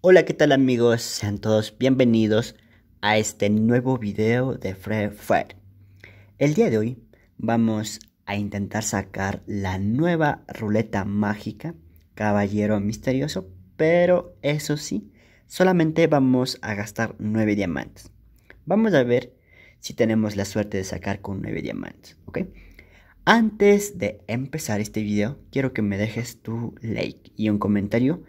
Hola, ¿qué tal amigos? Sean todos bienvenidos a este nuevo video de Fred Fire. El día de hoy vamos a intentar sacar la nueva ruleta mágica Caballero Misterioso, pero eso sí, solamente vamos a gastar 9 diamantes. Vamos a ver si tenemos la suerte de sacar con 9 diamantes, ¿ok? Antes de empezar este video, quiero que me dejes tu like y un comentario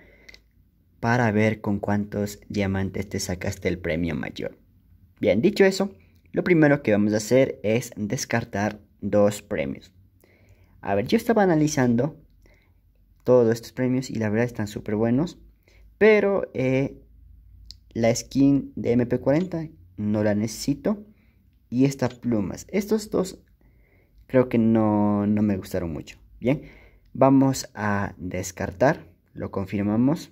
para ver con cuántos diamantes te sacaste el premio mayor. Bien, dicho eso, lo primero que vamos a hacer es descartar dos premios. A ver, yo estaba analizando todos estos premios y la verdad están súper buenos, pero eh, la skin de MP40 no la necesito y estas plumas. Estos dos creo que no me gustaron mucho. Bien, vamos a descartar, lo confirmamos.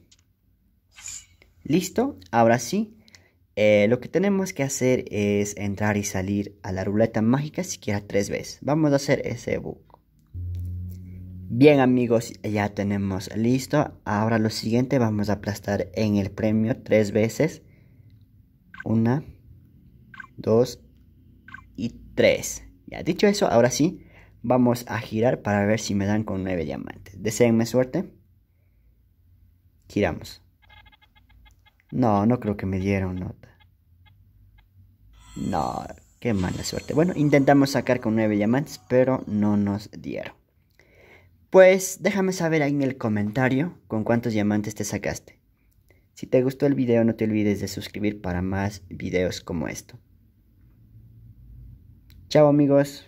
Listo, ahora sí. Eh, lo que tenemos que hacer es entrar y salir a la ruleta mágica siquiera tres veces. Vamos a hacer ese book. Bien amigos, ya tenemos listo. Ahora lo siguiente vamos a aplastar en el premio tres veces. Una, dos y tres. Ya dicho eso, ahora sí, vamos a girar para ver si me dan con nueve diamantes. Deseenme suerte. Giramos. No, no creo que me dieron nota. No, qué mala suerte. Bueno, intentamos sacar con nueve diamantes, pero no nos dieron. Pues déjame saber ahí en el comentario con cuántos diamantes te sacaste. Si te gustó el video no te olvides de suscribir para más videos como esto. Chao amigos.